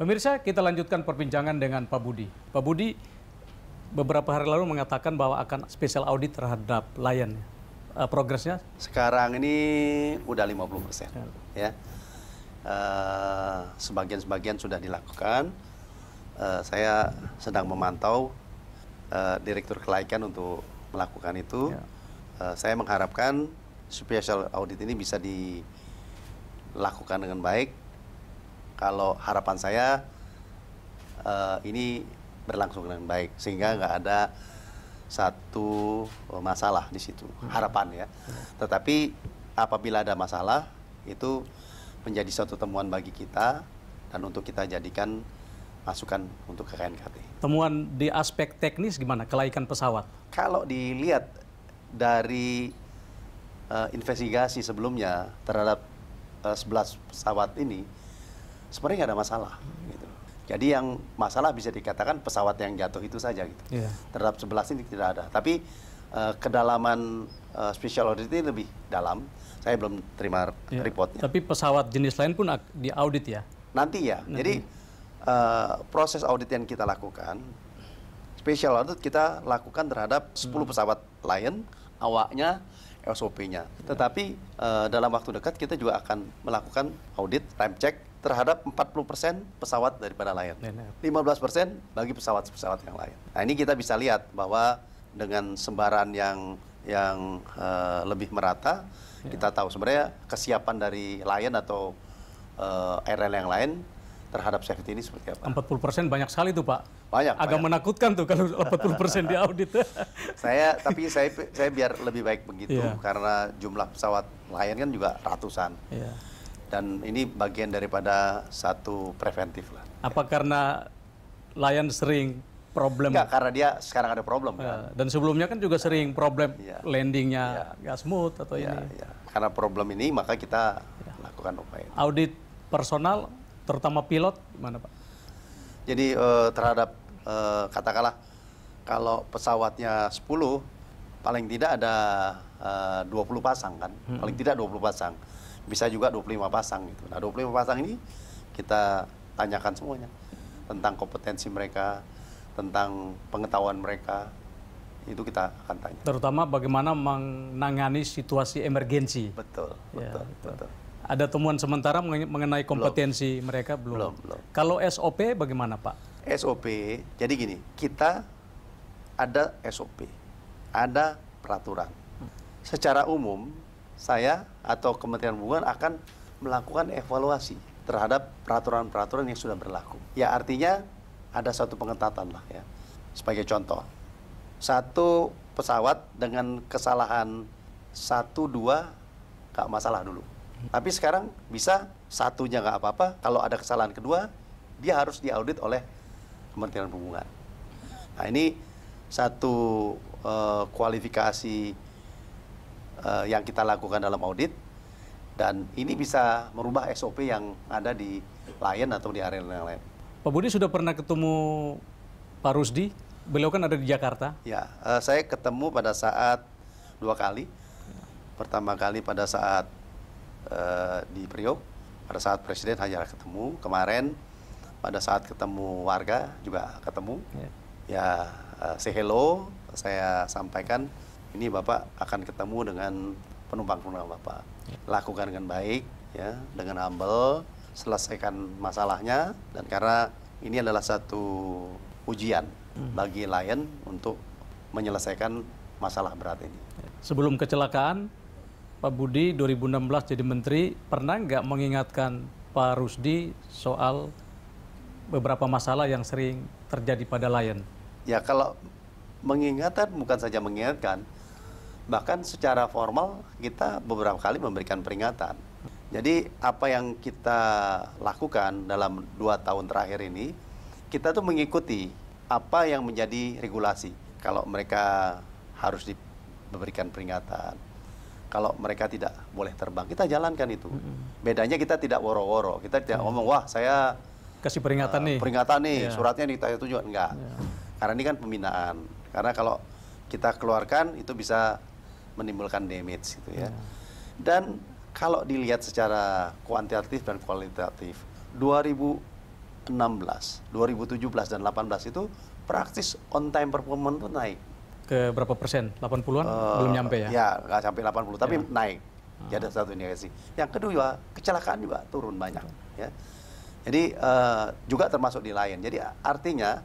Pemirsa, kita lanjutkan perbincangan dengan Pak Budi. Pak Budi beberapa hari lalu mengatakan bahwa akan spesial audit terhadap Lion. Uh, progresnya? Sekarang ini udah 50 persen. Ya. ya. Eh, sebagian-sebagian sudah dilakukan. Uh, saya sedang memantau uh, Direktur Kelaikan untuk melakukan itu. Ya. Uh, saya mengharapkan spesial audit ini bisa dilakukan dengan baik kalau harapan saya uh, ini berlangsung dengan baik sehingga nggak ada satu eh, masalah di situ harapan ya. Tetapi apabila ada masalah itu menjadi suatu temuan bagi kita dan untuk kita jadikan masukan untuk KNKT. Temuan di aspek teknis gimana kelaikan pesawat? Kalau dilihat dari uh, investigasi sebelumnya terhadap uh, 11 pesawat ini sebenarnya nggak ada masalah. Gitu. Jadi yang masalah bisa dikatakan pesawat yang jatuh itu saja gitu. Yeah. Terhadap sebelas ini tidak ada. Tapi uh, kedalaman uh, special audit ini lebih dalam. Saya belum terima yeah. reportnya. Tapi pesawat jenis lain pun diaudit ya? Nanti ya. Nanti. Jadi uh, proses audit yang kita lakukan, special audit kita lakukan terhadap 10 hmm. pesawat lain, awaknya, SOP-nya. Iya. Tetapi uh, dalam waktu dekat kita juga akan melakukan audit, time check terhadap 40% pesawat daripada Lion. 15% bagi pesawat-pesawat yang lain. Nah, ini kita bisa lihat bahwa dengan sembaran yang yang uh, lebih merata, ya. kita tahu sebenarnya kesiapan dari Lion atau uh, airline yang lain terhadap safety ini seperti apa? 40% banyak sekali tuh Pak. Banyak. Agak banyak. menakutkan tuh kalau 40% di audit. saya tapi saya saya biar lebih baik begitu ya. karena jumlah pesawat Lion kan juga ratusan. Iya dan ini bagian daripada satu preventif lah. Apa karena Lion sering problem? Enggak, karena dia sekarang ada problem ya, kan. Dan sebelumnya kan juga sering ya. problem ya. landingnya ya. nggak smooth atau ya, ini. Ya. Karena problem ini maka kita ya. lakukan upaya. Audit personal, terutama pilot, gimana Pak? Jadi eh, terhadap eh, katakanlah kalau pesawatnya 10 paling tidak ada eh, 20 pasang kan, hmm. paling tidak 20 pasang bisa juga 25 pasang gitu. Nah, 25 pasang ini kita tanyakan semuanya tentang kompetensi mereka, tentang pengetahuan mereka. Itu kita akan tanya. Terutama bagaimana menangani situasi emergensi. Betul, ya, betul, ya, betul. betul. Ada temuan sementara mengenai kompetensi belum. mereka belum. belum. Belum. Kalau SOP bagaimana, Pak? SOP. Jadi gini, kita ada SOP. Ada peraturan. Hmm. Secara umum saya atau Kementerian Perhubungan akan melakukan evaluasi terhadap peraturan-peraturan yang sudah berlaku. Ya artinya ada satu pengetatan lah ya. Sebagai contoh, satu pesawat dengan kesalahan satu dua gak masalah dulu. Tapi sekarang bisa satunya gak apa-apa, kalau ada kesalahan kedua dia harus diaudit oleh Kementerian Perhubungan. Nah ini satu uh, kualifikasi uh, yang kita lakukan dalam audit dan ini bisa merubah SOP yang ada di lain atau di area yang lain. Pak Budi sudah pernah ketemu Pak Rusdi? Beliau kan ada di Jakarta. Ya, uh, saya ketemu pada saat dua kali. Pertama kali pada saat uh, di Priok, pada saat Presiden hanya ketemu. Kemarin pada saat ketemu warga juga ketemu. Ya, ya uh, say hello, saya sampaikan ini Bapak akan ketemu dengan penumpang-penumpang Bapak. Ya. Lakukan dengan baik, ya, dengan humble, selesaikan masalahnya, dan karena ini adalah satu ujian hmm. bagi Lion untuk menyelesaikan masalah berat ini. Ya. Sebelum kecelakaan, Pak Budi 2016 jadi Menteri, pernah nggak mengingatkan Pak Rusdi soal beberapa masalah yang sering terjadi pada Lion? Ya kalau mengingatkan, bukan saja mengingatkan, Bahkan secara formal kita beberapa kali memberikan peringatan. Jadi apa yang kita lakukan dalam dua tahun terakhir ini, kita tuh mengikuti apa yang menjadi regulasi. Kalau mereka harus diberikan peringatan, kalau mereka tidak boleh terbang, kita jalankan itu. Bedanya kita tidak woro-woro, kita tidak ngomong wah saya kasih peringatan uh, nih, peringatan nih, yeah. suratnya ditanya tujuan enggak. Yeah. Karena ini kan pembinaan. Karena kalau kita keluarkan itu bisa menimbulkan damage gitu ya. Hmm. Dan kalau dilihat secara kuantitatif dan kualitatif 2016, 2017 dan 18 itu praktis on time performance itu naik. Ke berapa persen? 80-an? Uh, eh, Belum nyampe ya? Ya, nggak sampai 80, tapi ya. naik. Jadi ada hmm. satu indikasi. Yang kedua, kecelakaan juga turun banyak. Ya. Jadi uh, juga termasuk di lain. Jadi artinya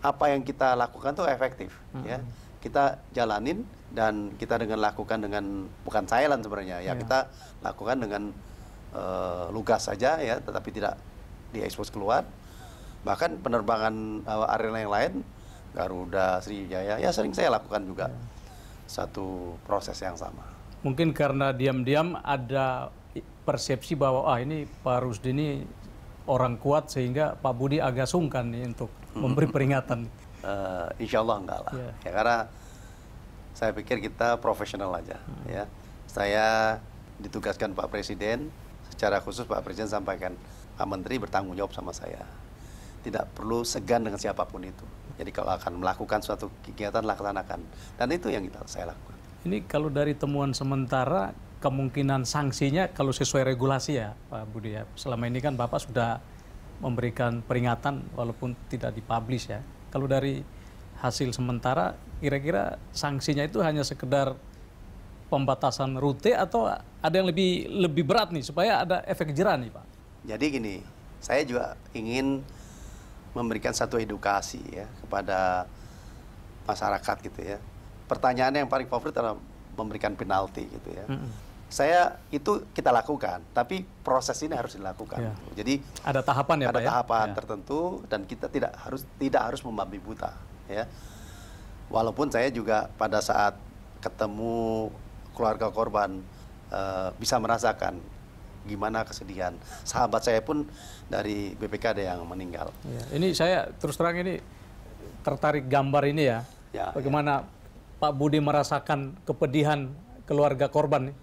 apa yang kita lakukan tuh efektif. Hmm. Ya, kita jalanin dan kita dengan lakukan dengan bukan silent sebenarnya ya, ya. kita lakukan dengan e, lugas saja ya tetapi tidak di expose keluar bahkan penerbangan eh, e, arena yang lain Garuda Sriwijaya ya sering saya lakukan juga ya. satu proses yang sama mungkin karena diam-diam ada persepsi bahwa ah ini Pak Rusdi ini orang kuat sehingga Pak Budi agak sungkan nih untuk memberi peringatan. Uh, insya Allah enggak lah. ya, Ya, karena saya pikir kita profesional aja hmm. ya. Saya ditugaskan Pak Presiden, secara khusus Pak Presiden sampaikan Pak Menteri bertanggung jawab sama saya. Tidak perlu segan dengan siapapun itu. Jadi kalau akan melakukan suatu kegiatan laksanakan dan itu yang kita saya lakukan. Ini kalau dari temuan sementara kemungkinan sanksinya kalau sesuai regulasi ya Pak Budi ya. Selama ini kan Bapak sudah memberikan peringatan walaupun tidak dipublish ya. Kalau dari hasil sementara kira-kira sanksinya itu hanya sekedar pembatasan rute atau ada yang lebih lebih berat nih supaya ada efek jerah nih Pak? Jadi gini, saya juga ingin memberikan satu edukasi ya kepada masyarakat gitu ya. Pertanyaannya yang paling favorit adalah memberikan penalti gitu ya. Mm -hmm. Saya itu kita lakukan, tapi proses ini harus dilakukan. Ya. Jadi ada tahapan ya, ada Pak, ya? tahapan ya? tertentu dan kita tidak harus tidak harus membabi buta ya. Walaupun saya juga pada saat ketemu keluarga korban uh, bisa merasakan gimana kesedihan. Sahabat saya pun dari BPK ada yang meninggal. Ya, ini saya terus terang ini tertarik gambar ini ya. ya, ya. Bagaimana ya. Pak Budi merasakan kepedihan keluarga korban.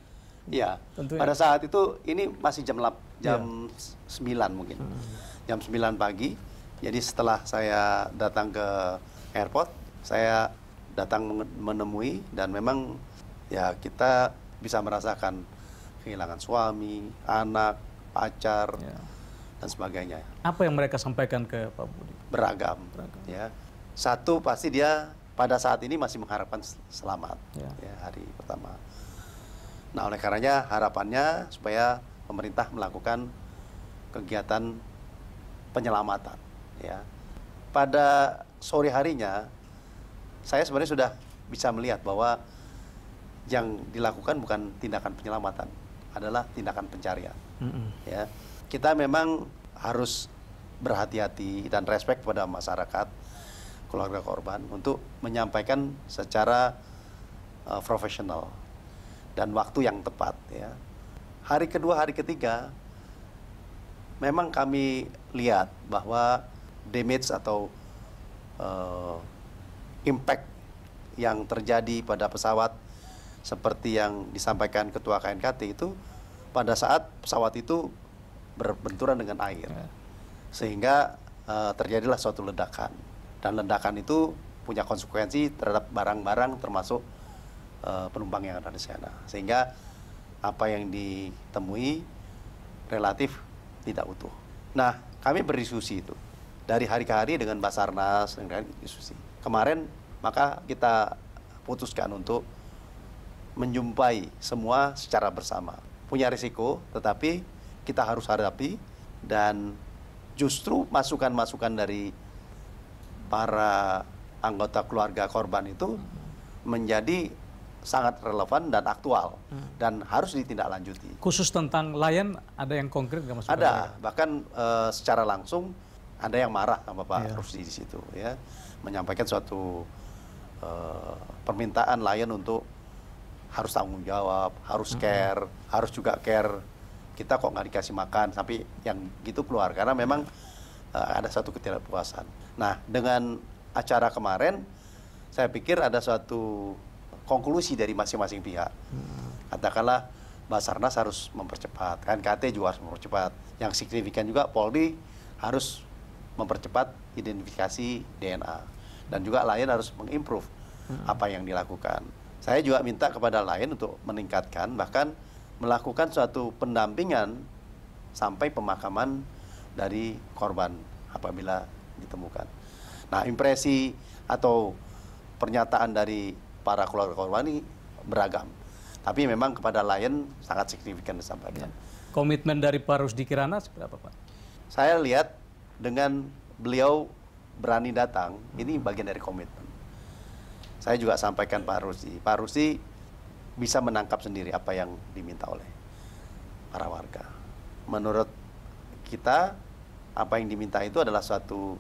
Iya. Pada saat itu ini masih jam lap, jam ya. 9 mungkin. Hmm. Jam 9 pagi. Jadi setelah saya datang ke airport saya datang menemui dan memang ya kita bisa merasakan kehilangan suami, anak, pacar ya. dan sebagainya. Apa yang mereka sampaikan ke Pak Budi? Beragam, Beragam. ya. Satu pasti dia pada saat ini masih mengharapkan selamat ya. Ya, hari pertama. Nah, oleh karenanya harapannya supaya pemerintah melakukan kegiatan penyelamatan ya. Pada sore harinya saya sebenarnya sudah bisa melihat bahwa yang dilakukan bukan tindakan penyelamatan, adalah tindakan pencarian. Mm-hmm. Ya, kita memang harus berhati-hati dan respect kepada masyarakat, keluarga korban untuk menyampaikan secara uh, profesional dan waktu yang tepat. Ya, hari kedua, hari ketiga, memang kami lihat bahwa damage atau uh, impact yang terjadi pada pesawat seperti yang disampaikan ketua KNKT itu pada saat pesawat itu berbenturan dengan air ya. sehingga uh, terjadilah suatu ledakan dan ledakan itu punya konsekuensi terhadap barang-barang termasuk uh, penumpang yang ada di sana sehingga apa yang ditemui relatif tidak utuh. Nah, kami berdiskusi itu dari hari ke hari dengan Basarnas dengan institusi. Kemarin maka kita putuskan untuk menjumpai semua secara bersama. Punya risiko, tetapi kita harus hadapi dan justru masukan-masukan dari para anggota keluarga korban itu menjadi sangat relevan dan aktual hmm. dan harus ditindaklanjuti. Khusus tentang layan ada yang konkret nggak mas? Ada, bahkan e, secara langsung ada yang marah sama Pak yeah. Rusdi di situ ya menyampaikan suatu uh, permintaan lain untuk harus tanggung jawab, harus care, mm -hmm. harus juga care. Kita kok nggak dikasih makan, tapi yang gitu keluar karena iya. memang uh, ada satu ketidakpuasan. Nah, dengan acara kemarin, saya pikir ada suatu konklusi dari masing-masing pihak. Mm. Katakanlah Basarnas harus mempercepat, KNKT juga harus mempercepat. Yang signifikan juga Polri harus mempercepat identifikasi DNA dan juga lain harus mengimprove hmm. apa yang dilakukan. Saya juga minta kepada lain untuk meningkatkan bahkan melakukan suatu pendampingan sampai pemakaman dari korban apabila ditemukan. Nah, impresi atau pernyataan dari para keluarga korban ini beragam. Tapi memang kepada lain sangat signifikan disampaikan. Ya. Komitmen dari Parus Dikirana seperti seberapa Pak? Saya lihat dengan beliau berani datang, ini hmm. bagian dari komitmen. Saya juga sampaikan Pak Rusi Pak Rusi bisa menangkap sendiri apa yang diminta oleh para warga. Menurut kita, apa yang diminta itu adalah suatu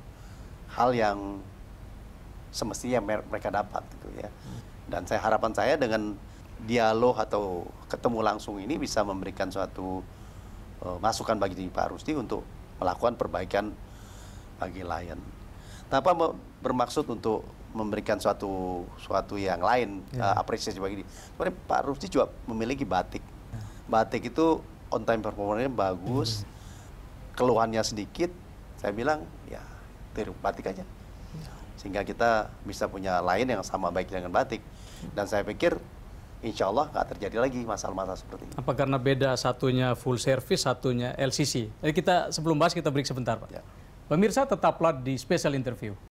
hal yang semestinya mereka dapat gitu ya. Hmm. Dan saya harapan saya dengan dialog atau ketemu langsung ini bisa memberikan suatu uh, masukan bagi Pak Rusdi untuk melakukan perbaikan bagi lain. Tanpa nah, bermaksud untuk memberikan suatu suatu yang lain ya. uh, apresiasi bagi ini. Sebenarnya Pak Rusdi juga memiliki batik. Ya. Batik itu on time performanya bagus. Ya. Keluhannya sedikit, saya bilang ya tiru batik aja. Ya. Sehingga kita bisa punya lain yang sama baik dengan batik. Dan saya pikir insya Allah nggak terjadi lagi masalah-masalah seperti ini. Apa karena beda satunya full service, satunya LCC? Jadi kita sebelum bahas kita break sebentar Pak. Ya. Pemirsa tetaplah di special interview.